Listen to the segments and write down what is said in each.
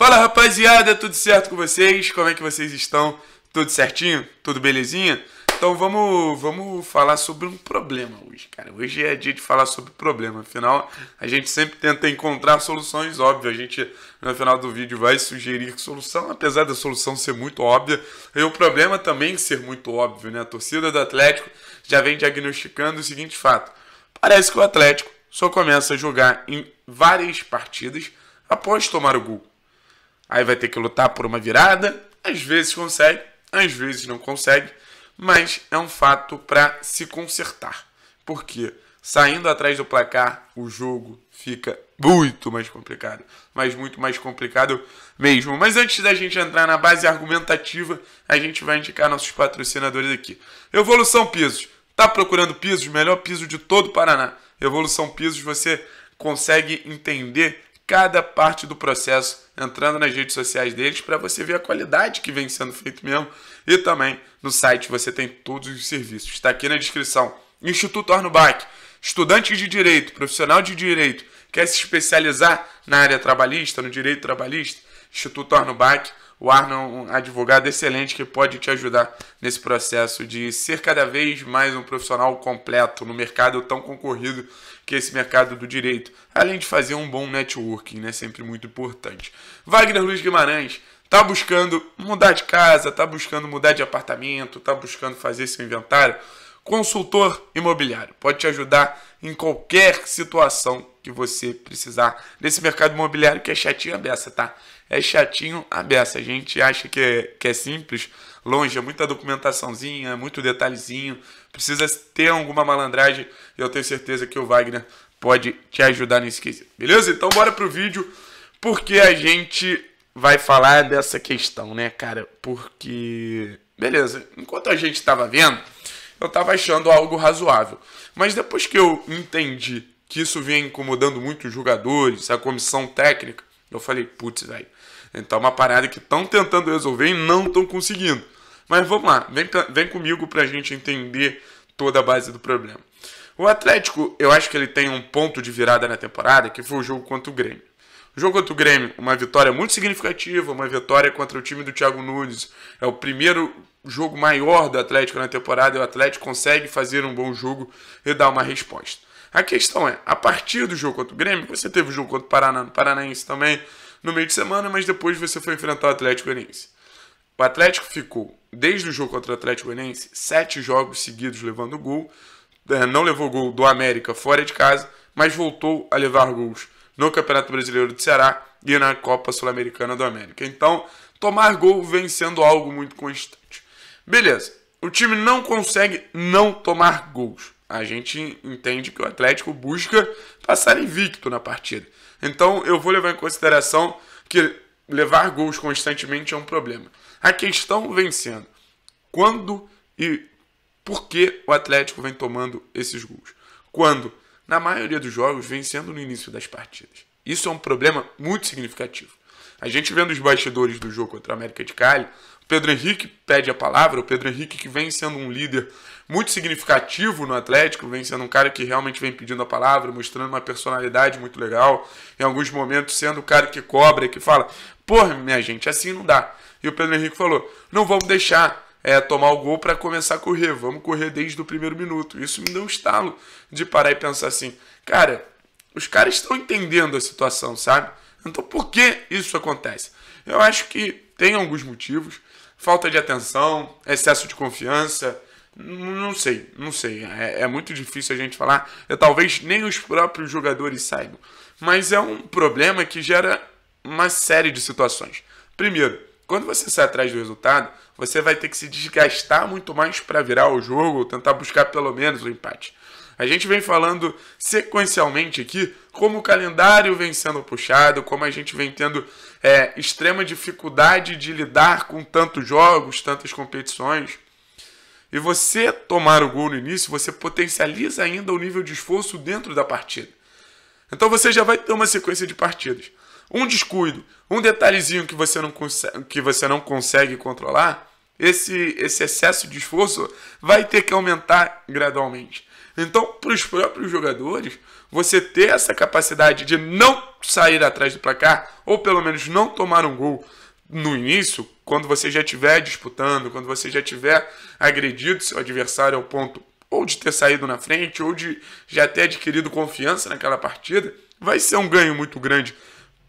Fala rapaziada, tudo certo com vocês? Como é que vocês estão? Tudo certinho? Tudo belezinha? Então vamos, vamos falar sobre um problema hoje, cara. Hoje é dia de falar sobre problema. Afinal, a gente sempre tenta encontrar soluções, óbvio. A gente, no final do vídeo, vai sugerir solução, apesar da solução ser muito óbvia. E o problema também ser muito óbvio, né? A torcida do Atlético já vem diagnosticando o seguinte fato. Parece que o Atlético só começa a jogar em várias partidas após tomar o gol. Aí vai ter que lutar por uma virada. Às vezes consegue, às vezes não consegue, mas é um fato para se consertar. Porque saindo atrás do placar, o jogo fica muito mais complicado, mas muito mais complicado mesmo. Mas antes da gente entrar na base argumentativa, a gente vai indicar nossos patrocinadores aqui. Evolução Pisos. Tá procurando pisos? Melhor piso de todo o Paraná. Evolução Pisos, você consegue entender cada parte do processo, entrando nas redes sociais deles para você ver a qualidade que vem sendo feito mesmo. E também no site você tem todos os serviços. Está aqui na descrição. Instituto Ornubac, estudante de direito, profissional de direito, quer se especializar na área trabalhista, no direito trabalhista? Instituto Ornubac o Arno é um advogado excelente que pode te ajudar nesse processo de ser cada vez mais um profissional completo no mercado tão concorrido que é esse mercado do direito, além de fazer um bom networking, né, sempre muito importante. Wagner Luiz Guimarães tá buscando mudar de casa, tá buscando mudar de apartamento, tá buscando fazer seu inventário, Consultor imobiliário pode te ajudar em qualquer situação que você precisar nesse mercado imobiliário que é chatinho a beça, tá? É chatinho a beça. A gente acha que é, que é simples, longe, é muita documentaçãozinha, é muito detalhezinho. Precisa ter alguma malandragem e eu tenho certeza que o Wagner pode te ajudar nesse quesito. Beleza? Então bora pro vídeo, porque a gente vai falar dessa questão, né, cara? Porque. Beleza, enquanto a gente estava vendo eu estava achando algo razoável. Mas depois que eu entendi que isso vinha incomodando muito os jogadores, a comissão técnica, eu falei, putz, velho, então é uma parada que estão tentando resolver e não estão conseguindo. Mas vamos lá, vem, vem comigo para a gente entender toda a base do problema. O Atlético, eu acho que ele tem um ponto de virada na temporada, que foi o jogo contra o Grêmio. O jogo contra o Grêmio, uma vitória muito significativa, uma vitória contra o time do Thiago Nunes. É o primeiro jogo maior do Atlético na temporada e o Atlético consegue fazer um bom jogo e dar uma resposta. A questão é, a partir do jogo contra o Grêmio, você teve o jogo contra o Paraná, no Paranaense também, no meio de semana, mas depois você foi enfrentar o Atlético Goianiense. O Atlético ficou, desde o jogo contra o Atlético Goianiense, sete jogos seguidos levando gol. Eh, não levou gol do América fora de casa, mas voltou a levar gols no Campeonato Brasileiro do Ceará e na Copa Sul-Americana do América. Então, tomar gol vem sendo algo muito constante. Beleza, o time não consegue não tomar gols. A gente entende que o Atlético busca passar invicto na partida. Então, eu vou levar em consideração que levar gols constantemente é um problema. A questão vem sendo quando e por que o Atlético vem tomando esses gols. Quando na maioria dos jogos, vencendo no início das partidas. Isso é um problema muito significativo. A gente vendo os bastidores do jogo contra a América de Cali, o Pedro Henrique pede a palavra, o Pedro Henrique que vem sendo um líder muito significativo no Atlético, vem sendo um cara que realmente vem pedindo a palavra, mostrando uma personalidade muito legal, em alguns momentos sendo o cara que cobra, que fala, porra, minha gente, assim não dá. E o Pedro Henrique falou, não vamos deixar, é, tomar o gol para começar a correr. Vamos correr desde o primeiro minuto. Isso me deu um estalo de parar e pensar assim, cara, os caras estão entendendo a situação, sabe? Então por que isso acontece? Eu acho que tem alguns motivos. Falta de atenção, excesso de confiança, não sei, não sei. É, é, muito difícil a gente falar. É, talvez nem os próprios jogadores saibam. Mas é um problema que gera uma série de situações. Primeiro, quando você sai atrás do resultado, você vai ter que se desgastar muito mais para virar o jogo ou tentar buscar pelo menos o um empate. A gente vem falando sequencialmente aqui como o calendário vem sendo puxado, como a gente vem tendo é, extrema dificuldade de lidar com tantos jogos, tantas competições. E você tomar o gol no início, você potencializa ainda o nível de esforço dentro da partida. Então você já vai ter uma sequência de partidas um descuido, um detalhezinho que você não consegue, que você não consegue controlar, esse, esse excesso de esforço vai ter que aumentar gradualmente. Então, para os próprios jogadores, você ter essa capacidade de não sair atrás do placar, ou pelo menos não tomar um gol no início, quando você já estiver disputando, quando você já tiver agredido seu adversário ao ponto ou de ter saído na frente, ou de já ter adquirido confiança naquela partida, vai ser um ganho muito grande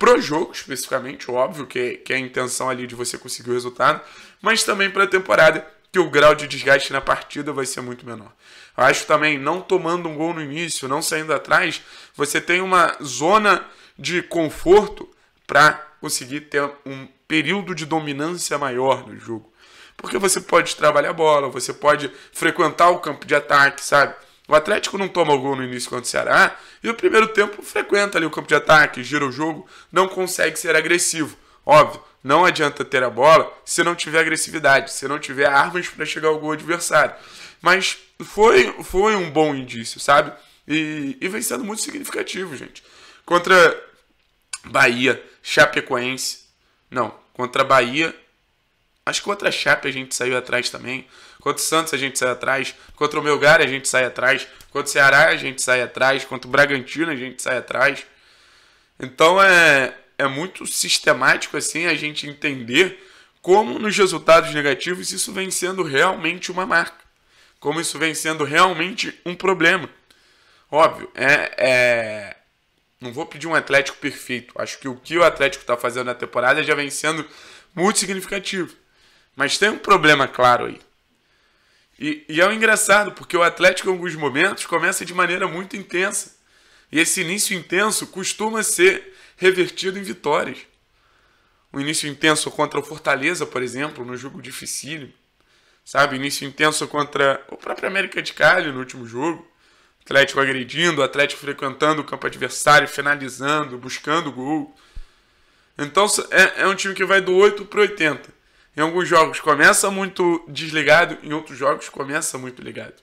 pro jogo especificamente, óbvio que, é, que é a intenção ali de você conseguir o resultado, mas também para a temporada, que o grau de desgaste na partida vai ser muito menor. Eu acho também, não tomando um gol no início, não saindo atrás, você tem uma zona de conforto para conseguir ter um período de dominância maior no jogo. Porque você pode trabalhar a bola, você pode frequentar o campo de ataque, sabe? O Atlético não toma gol no início contra o Ceará e o primeiro tempo frequenta ali o campo de ataque, gira o jogo, não consegue ser agressivo. Óbvio, não adianta ter a bola se não tiver agressividade, se não tiver armas para chegar ao gol adversário. Mas foi, foi um bom indício, sabe? E, e vem sendo muito significativo, gente. Contra Bahia, Chapecoense. Não, contra Bahia, Acho que contra a Chape a gente saiu atrás também. Contra o Santos a gente saiu atrás. Contra o Melgar a gente sai atrás. Contra o Ceará a gente sai atrás. Contra o Bragantino a gente sai atrás. Então é, é muito sistemático assim a gente entender como nos resultados negativos isso vem sendo realmente uma marca. Como isso vem sendo realmente um problema. Óbvio, é, é... não vou pedir um Atlético perfeito. Acho que o que o Atlético está fazendo na temporada já vem sendo muito significativo. Mas tem um problema claro aí. E, e é um engraçado, porque o Atlético, em alguns momentos, começa de maneira muito intensa. E esse início intenso costuma ser revertido em vitórias. Um início intenso contra o Fortaleza, por exemplo, no jogo dificílimo. Sabe, início intenso contra o próprio América de Cali no último jogo. Atlético agredindo, Atlético frequentando o campo adversário, finalizando, buscando gol. Então é, é um time que vai do 8 para 80. Em alguns jogos começa muito desligado, em outros jogos começa muito ligado.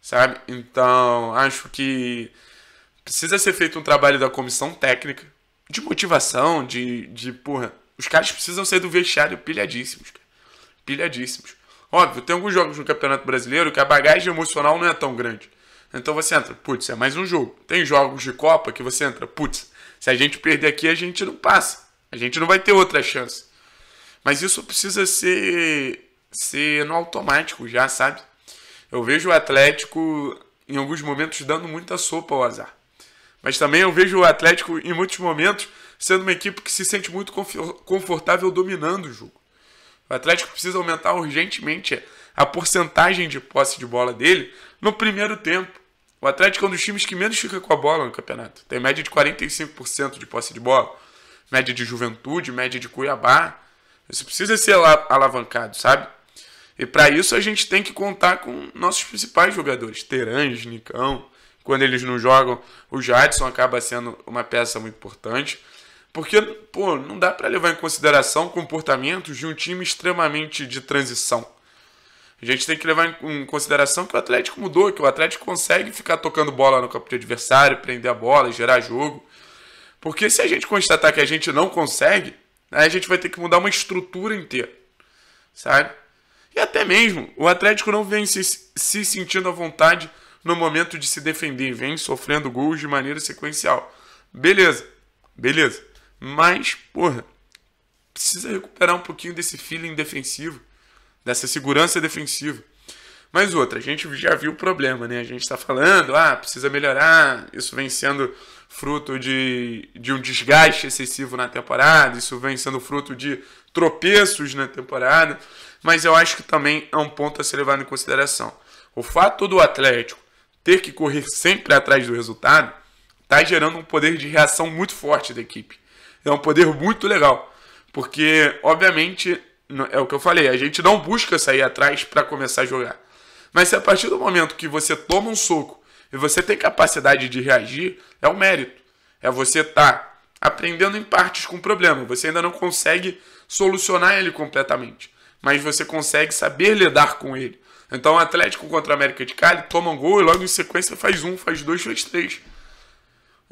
Sabe? Então, acho que precisa ser feito um trabalho da comissão técnica, de motivação, de, de porra. Os caras precisam ser do vestiário pilhadíssimos, cara. Pilhadíssimos. Óbvio, tem alguns jogos no Campeonato Brasileiro que a bagagem emocional não é tão grande. Então você entra, putz, é mais um jogo. Tem jogos de Copa que você entra, putz, se a gente perder aqui, a gente não passa. A gente não vai ter outra chance. Mas isso precisa ser, ser no automático já, sabe? Eu vejo o Atlético em alguns momentos dando muita sopa ao azar. Mas também eu vejo o Atlético em muitos momentos sendo uma equipe que se sente muito confortável dominando o jogo. O Atlético precisa aumentar urgentemente a porcentagem de posse de bola dele no primeiro tempo. O Atlético é um dos times que menos fica com a bola no campeonato. Tem média de 45% de posse de bola, média de Juventude, média de Cuiabá. Isso precisa ser alavancado, sabe? E para isso a gente tem que contar com nossos principais jogadores, Terange, Nicão. Quando eles não jogam, o Jadson acaba sendo uma peça muito importante. Porque, pô, não dá para levar em consideração comportamentos de um time extremamente de transição. A gente tem que levar em consideração que o Atlético mudou, que o Atlético consegue ficar tocando bola no campo de adversário, prender a bola, gerar jogo. Porque se a gente constatar que a gente não consegue, Aí a gente vai ter que mudar uma estrutura inteira, sabe? E até mesmo, o Atlético não vem se, se sentindo à vontade no momento de se defender, vem sofrendo gols de maneira sequencial. Beleza, beleza. Mas, porra, precisa recuperar um pouquinho desse feeling defensivo, dessa segurança defensiva. Mas outra, a gente já viu o problema, né? A gente está falando, ah, precisa melhorar, isso vem sendo fruto de, de um desgaste excessivo na temporada, isso vem sendo fruto de tropeços na temporada, mas eu acho que também é um ponto a ser levado em consideração. O fato do Atlético ter que correr sempre atrás do resultado está gerando um poder de reação muito forte da equipe. É um poder muito legal, porque, obviamente, é o que eu falei, a gente não busca sair atrás para começar a jogar. Mas se a partir do momento que você toma um soco e você ter capacidade de reagir é um mérito. É você estar tá aprendendo em partes com o problema. Você ainda não consegue solucionar ele completamente, mas você consegue saber lidar com ele. Então o Atlético contra a América de Cali toma um gol e logo em sequência faz um, faz dois, faz três.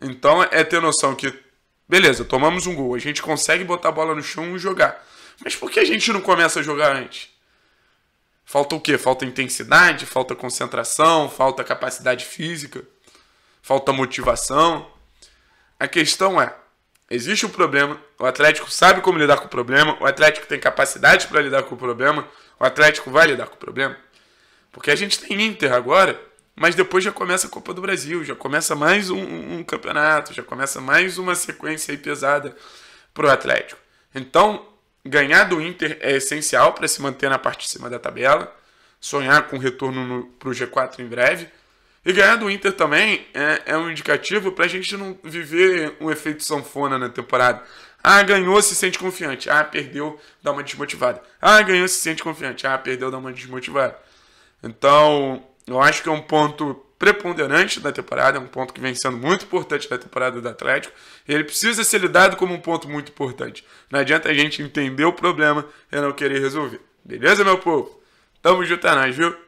Então é ter noção que, beleza, tomamos um gol, a gente consegue botar a bola no chão e jogar. Mas por que a gente não começa a jogar antes? Falta o quê? Falta intensidade, falta concentração, falta capacidade física, falta motivação. A questão é: existe um problema, o Atlético sabe como lidar com o problema, o Atlético tem capacidade para lidar com o problema, o Atlético vai lidar com o problema. Porque a gente tem Inter agora, mas depois já começa a Copa do Brasil, já começa mais um, um, um campeonato, já começa mais uma sequência pesada para o Atlético. Então, ganhar do Inter é essencial para se manter na parte de cima da tabela, sonhar com retorno para o G4 em breve. E ganhar do Inter também é, é um indicativo para a gente não viver um efeito sanfona na temporada. Ah, ganhou, se sente confiante. Ah, perdeu, dá uma desmotivada. Ah, ganhou, se sente confiante. Ah, perdeu, dá uma desmotivada. Então, eu acho que é um ponto preponderante da temporada, é um ponto que vem sendo muito importante da temporada do Atlético. ele precisa ser lidado como um ponto muito importante. Não adianta a gente entender o problema e não querer resolver. Beleza, meu povo? Tamo junto, é viu?